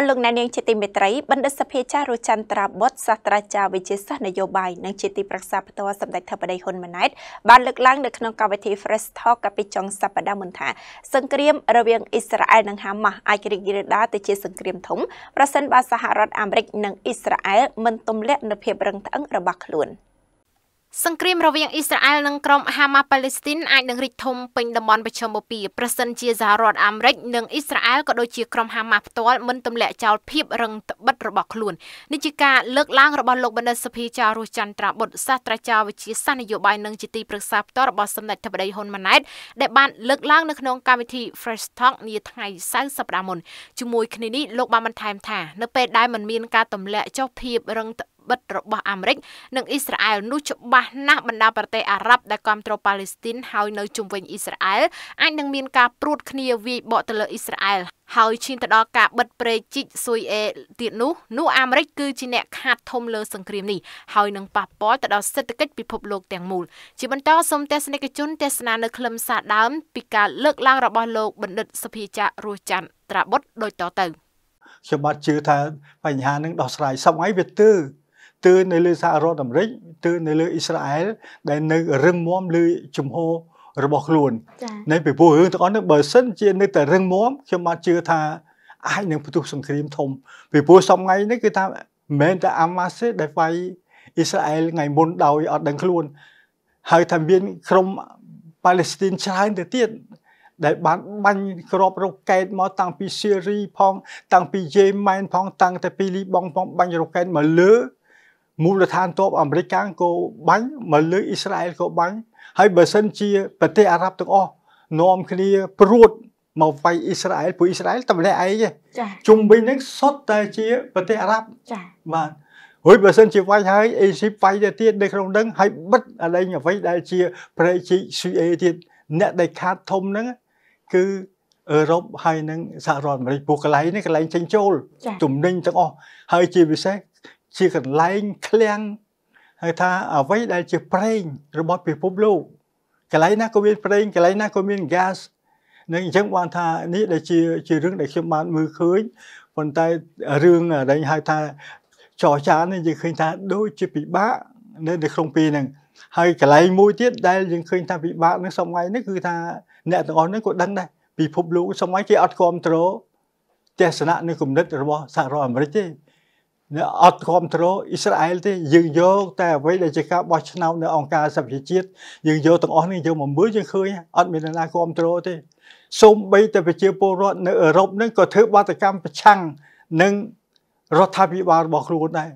អស់លោកអ្នកនាងជាទីមេត្រីបណ្ឌិតសភាចាររចន្ទ្រាបុត្រសាស្ត្រាចារ្យវិជាសាស្ត្រនយោបាយនិងជាទីប្រឹក្សាផ្ទាល់សម្ដេចធិបតីហ៊ុនម៉ាណែតបានលើកឡើងនៅក្នុងកម្មវិធី Fresh Talk កាលពីចុងសប្តាហ៍មុនថាសង្គ្រាមរវាងអ៊ីស្រាអែលនិងហាម៉ាស់អាចរីករាលដាលទៅជាសង្គ្រាមធំប្រសិនបើសហរដ្ឋអាមេរិកនិងអ៊ីស្រាអែលមិនទម្លាក់នូវភាពរឹងត្អឹងរបស់ខ្លួន។សង្គ្រាមរវាងអ៊ីស្រាអែលនិងក្រុមហាម៉ាប៉ាឡេស្ទីនអាចនឹងរីកធំពេញតំបន់ប្រជុំបូព៌ាប្រសិនជាសហរដ្ឋអាមេរិកនិងអ៊ីស្រាអែលក៏ដូចជាក្រុមហាម៉ាផ្ទាល់មិនទម្លាក់ចោលភាពរឹងត្បិតរបស់ខ្លួននេះជាការលើកឡើងរបស់លោកបណ្ឌិតសុភីចាររស់ចន្ទ្រាបុត្រសាស្ត្រាចារ្យវិជាសាស្ត្រនយោបាយនិងជាទីប្រឹក្សាផ្ទាល់របស់សម្ដេចធិបតីហ៊ុនម៉ាណែតដែលបានលើកឡើងនៅក្នុងកម្មវិធី Fresh Talk នាថ្ងៃសៅរ៍សប្តាហ៍មុនជាមួយគ្នានេះលោកបានបន្ថែមថា នៅពេលដែលមិនមានការទម្លាក់ចោលភាពរឹងត្បិតបិតរបស់អាមេរិក និងអ៊ីស្រាអែលនោះច្បាស់ណាស់បណ្ដាប្រទេសអារ៉ាប់ដែលគ្រប់គ្រងប៉ាឡេស្ទីនហើយនៅជុំវិញអ៊ីស្រាអែលអាចនឹងមានការព្រួតគ្នាវាយបកទៅលើអ៊ីស្រាអែលហើយឈានទៅដល់ការបិទព្រែកជីកស៊ុយអេទៀតនោះនោះអាមេរិកគឺជាអ្នកខាត់ធំលើសង្គ្រាមនេះហើយនឹងប៉ះពាល់ទៅដល់សេដ្ឋកិច្ចពិភពលោកទាំងមូលជាបន្តសូមទស្សនិកជនទស្សនានៅខ្លឹមសារដើមពីការលើកឡើងរបស់លោកបណ្ឌិតសុភាចា រស់ច័ន្ទត្រាបុតដូចតទៅខ្ញុំបាទជឿថាបញ្ហានឹងដោះស្រាយសម័យវាទើទើនៅលើសហរដ្ឋអាមេរិកទើនៅលើអ៊ីស្រាអែលដែលនៅរឹងមាំលើជំហររបស់ខ្លួននៃពីព្រោះរឿងទាំងអស់នេះបើសិនជានៅតែរឹងមាំខ្ញុំមកជឿថាអាចនឹងផ្ទុះសង្គ្រាមធំពីព្រោះសពថ្ងៃនេះគឺថាមិនមែនតែអាម៉ាស់ទេដែលវាយអ៊ីស្រាអែលថ្ងៃមុនដោយអត់ដឹងខ្លួនហើយថាមានក្រុមប៉ាឡេស្ទីនច្រើនទៅទៀតដែលបានបាញ់ក្របរកកែតមកតាំងពីស៊េរី ផងតាំងពីយេម៉ែនផង តាំងតែពីលីបងផងបាញ់រកកែតមកលើមូលដ្ឋានទ័ពអាមេរិកកាំងក៏បាញ់មកលើអ៊ីស្រាអែលក៏បាញ់ហើយបើសិនជាប្រទេសអារ៉ាប់ទាំងអស់នាំគ្នាព្រួតមកវាយអ៊ីស្រាអែលពួកអ៊ីស្រាអែលតែម្នាក់ឯងទេជុំវិញហ្នឹងសុទ្ធតែជា ប្រទេសអារ៉ាប់ចា៎បាទហើយបើសិនជាវាយហើយអេស៊ីបវាយទៅទៀតនៅក្នុងហ្នឹងហើយបិទអលែងអ្វីដែលជាប្រេជី CA ទៀតអ្នកដែលខាតធំហ្នឹងគឺអឺរ៉ុបហើយនឹងសហរដ្ឋអាមេរិកពួកកន្លែងនេះកន្លែងចេញចូលទំនិញទាំងអស់ហើយជាពិសេសជាកន្លែងឃ្លាំងហៅថាអ្វីដែលជាប្រេងរបស់ ពិភពលោកកន្លែងណាក៏មានប្រេងកន្លែងណាក៏មាន gas នឹងអញ្ចឹងបានថានេះដែលជាជារឿងដែលខ្ញុំបានមើលឃើញប៉ុន្តែរឿងដែលហៅថាចរចានេះយើងឃើញថាដូចជាពិបាក នៅក្នុងពេលហ្នឹងហើយកន្លែងមួយទៀតដែលយើងឃើញថាពិបាកនឹងសម័យនេះគឺថាអ្នកទាំងអស់ហ្នឹងក៏ដឹងដែរពិភពលោកសម័យគេអត់គ្រប់គ្រងទស្សនៈនិងគំនិតរបស់សហរដ្ឋអាមេរិកទេអត់គ្រប់គ្រងអ៊ីស្រាអែលទេយើងយកតែអ្វីដែលជាការបោះឆ្នោតនៅអង្គការសហប្រជាជាតិយើងយកទាំងអស់នេះយើងមកមើលយើងឃើញអត់មាននរណាគ្រប់គ្រងទេសូម្បីតែប្រជាពលរដ្ឋនៅអឺរ៉ុបនឹងក៏ធ្វើបាតកម្មប្រឆាំងនឹងរដ្ឋាភិបាលរបស់ខ្លួនដែរ